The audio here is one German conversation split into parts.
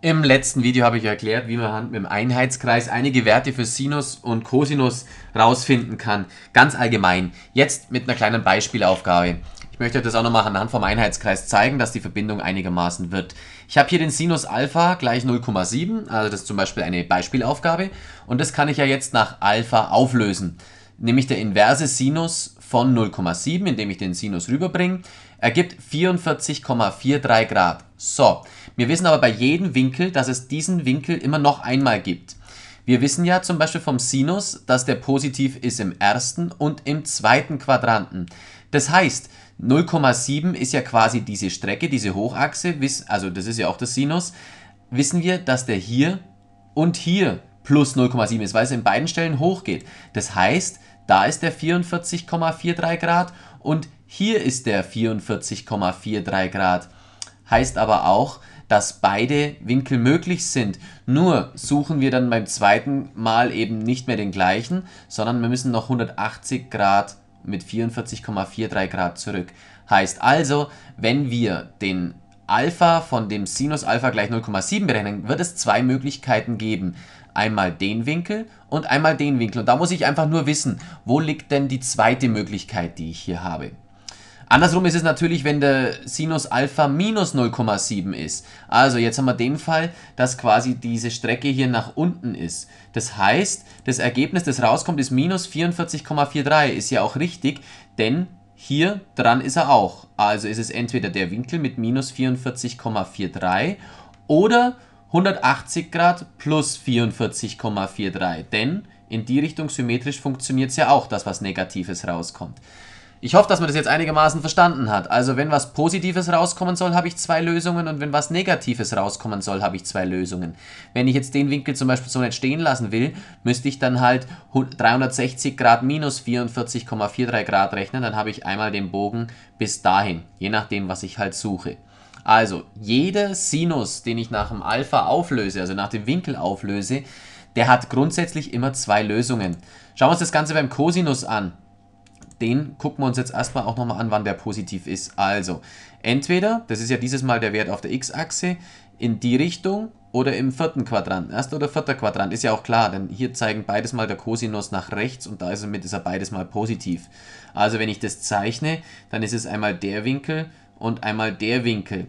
Im letzten Video habe ich erklärt, wie man mit dem Einheitskreis einige Werte für Sinus und Cosinus rausfinden kann. Ganz allgemein. Jetzt mit einer kleinen Beispielaufgabe. Ich möchte euch das auch nochmal anhand vom Einheitskreis zeigen, dass die Verbindung einigermaßen wird. Ich habe hier den Sinus Alpha gleich 0,7, also das ist zum Beispiel eine Beispielaufgabe. Und das kann ich ja jetzt nach Alpha auflösen. Nämlich der inverse Sinus von 0,7, indem ich den Sinus rüberbringe, ergibt 44,43 Grad. So, wir wissen aber bei jedem Winkel, dass es diesen Winkel immer noch einmal gibt. Wir wissen ja zum Beispiel vom Sinus, dass der positiv ist im ersten und im zweiten Quadranten. Das heißt, 0,7 ist ja quasi diese Strecke, diese Hochachse, also das ist ja auch das Sinus. Wissen wir, dass der hier und hier plus 0,7 ist, weil es in beiden Stellen hochgeht. Das heißt, da ist der 44,43 Grad und hier ist der 44,43 Grad heißt aber auch, dass beide Winkel möglich sind. Nur suchen wir dann beim zweiten Mal eben nicht mehr den gleichen, sondern wir müssen noch 180 Grad mit 44,43 Grad zurück. Heißt also, wenn wir den Alpha von dem Sinus Alpha gleich 0,7 berechnen, wird es zwei Möglichkeiten geben. Einmal den Winkel und einmal den Winkel. Und da muss ich einfach nur wissen, wo liegt denn die zweite Möglichkeit, die ich hier habe. Andersrum ist es natürlich, wenn der Sinus Alpha minus 0,7 ist. Also jetzt haben wir den Fall, dass quasi diese Strecke hier nach unten ist. Das heißt, das Ergebnis, das rauskommt, ist minus 44,43. Ist ja auch richtig, denn hier dran ist er auch. Also ist es entweder der Winkel mit minus 44,43 oder 180 Grad plus 44,43. Denn in die Richtung symmetrisch funktioniert es ja auch, dass was Negatives rauskommt. Ich hoffe, dass man das jetzt einigermaßen verstanden hat. Also wenn was Positives rauskommen soll, habe ich zwei Lösungen und wenn was Negatives rauskommen soll, habe ich zwei Lösungen. Wenn ich jetzt den Winkel zum Beispiel so nicht stehen lassen will, müsste ich dann halt 360 Grad minus 44,43 Grad rechnen, dann habe ich einmal den Bogen bis dahin, je nachdem, was ich halt suche. Also jeder Sinus, den ich nach dem Alpha auflöse, also nach dem Winkel auflöse, der hat grundsätzlich immer zwei Lösungen. Schauen wir uns das Ganze beim Cosinus an den gucken wir uns jetzt erstmal auch nochmal an, wann der positiv ist. Also, entweder, das ist ja dieses Mal der Wert auf der x-Achse, in die Richtung oder im vierten Quadrant. Erster oder vierter Quadrant, ist ja auch klar, denn hier zeigen beides mal der Cosinus nach rechts und da ist er mit, ist er beides mal positiv. Also wenn ich das zeichne, dann ist es einmal der Winkel und einmal der Winkel.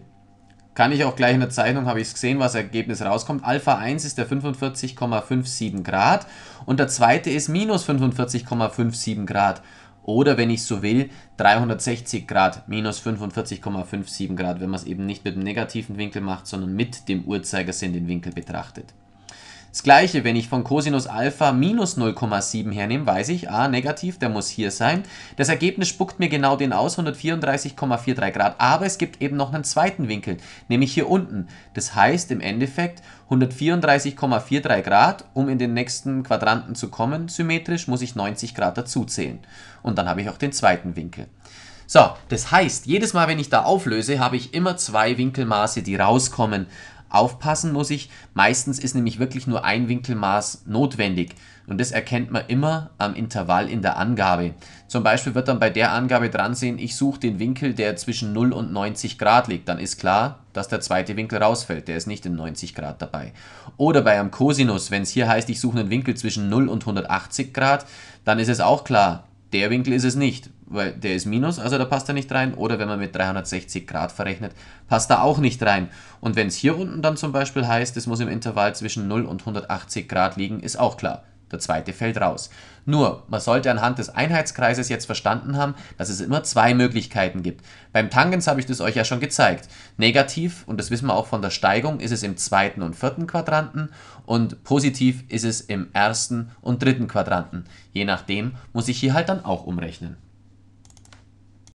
Kann ich auch gleich in der Zeichnung, habe ich es gesehen, was Ergebnis rauskommt. Alpha 1 ist der 45,57 Grad und der zweite ist minus 45,57 Grad oder wenn ich so will, 360 Grad, minus 45,57 Grad, wenn man es eben nicht mit dem negativen Winkel macht, sondern mit dem Uhrzeigersinn den Winkel betrachtet. Das gleiche, wenn ich von Cosinus Alpha minus 0,7 hernehme, weiß ich, a ah, negativ, der muss hier sein. Das Ergebnis spuckt mir genau den aus, 134,43 Grad. Aber es gibt eben noch einen zweiten Winkel, nämlich hier unten. Das heißt im Endeffekt 134,43 Grad, um in den nächsten Quadranten zu kommen, symmetrisch, muss ich 90 Grad dazuzählen. Und dann habe ich auch den zweiten Winkel. So, das heißt, jedes Mal, wenn ich da auflöse, habe ich immer zwei Winkelmaße, die rauskommen Aufpassen muss ich, meistens ist nämlich wirklich nur ein Winkelmaß notwendig und das erkennt man immer am Intervall in der Angabe. Zum Beispiel wird dann bei der Angabe dran sehen, ich suche den Winkel, der zwischen 0 und 90 Grad liegt, dann ist klar, dass der zweite Winkel rausfällt, der ist nicht in 90 Grad dabei. Oder bei einem Cosinus, wenn es hier heißt, ich suche einen Winkel zwischen 0 und 180 Grad, dann ist es auch klar, der Winkel ist es nicht, weil der ist Minus, also da passt er nicht rein. Oder wenn man mit 360 Grad verrechnet, passt er auch nicht rein. Und wenn es hier unten dann zum Beispiel heißt, es muss im Intervall zwischen 0 und 180 Grad liegen, ist auch klar. Der zweite fällt raus. Nur, man sollte anhand des Einheitskreises jetzt verstanden haben, dass es immer zwei Möglichkeiten gibt. Beim Tangens habe ich das euch ja schon gezeigt. Negativ, und das wissen wir auch von der Steigung, ist es im zweiten und vierten Quadranten und positiv ist es im ersten und dritten Quadranten. Je nachdem muss ich hier halt dann auch umrechnen.